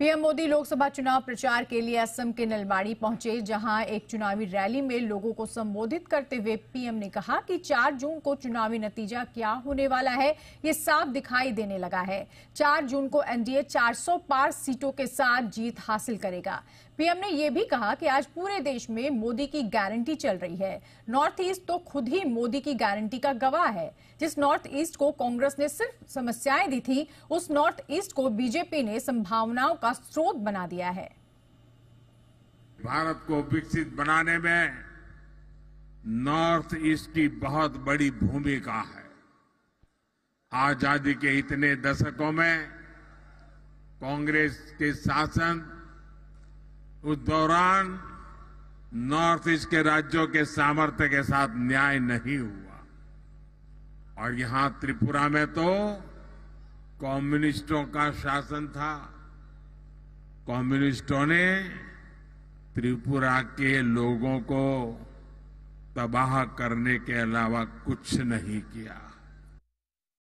PM Modi Lok Sabha चुनाव प्रचार के लिए असम के नलबाड़ी पहुंचे जहां एक चुनावी रैली में लोगों को संबोधित करते हुए पीएम ने कहा कि 4 जून को चुनावी नतीजा क्या होने वाला है ये साफ दिखाई देने लगा है 4 जून को एनडीए 400 पार सीटों के साथ जीत हासिल करेगा पीएम ने यह भी कहा कि आज पूरे देश में मोदी की गारंटी चल रही है नॉर्थ ईस्ट तो खुद ही मोदी की गारंटी का गवाह है जिस नॉर्थ ईस्ट को कांग्रेस ने सिर्फ समस्याएं दी थी उस नॉर्थ ईस्ट को बीजेपी ने संभावनाओं का का स्रोत बना दिया है भारत को विकसित बनाने में नॉर्थ ईस्ट की बहुत बड़ी भूमिका है आजादी के इतने दशकों में कांग्रेस के शासन उस दौरान नॉर्थ ईस्ट के राज्यों के सामर्थ्य के साथ न्याय नहीं हुआ और यहां त्रिपुरा में तो कम्युनिस्टों का शासन था कम्युनिस्टों ने त्रिपुरा के लोगों को तबाह करने के अलावा कुछ नहीं किया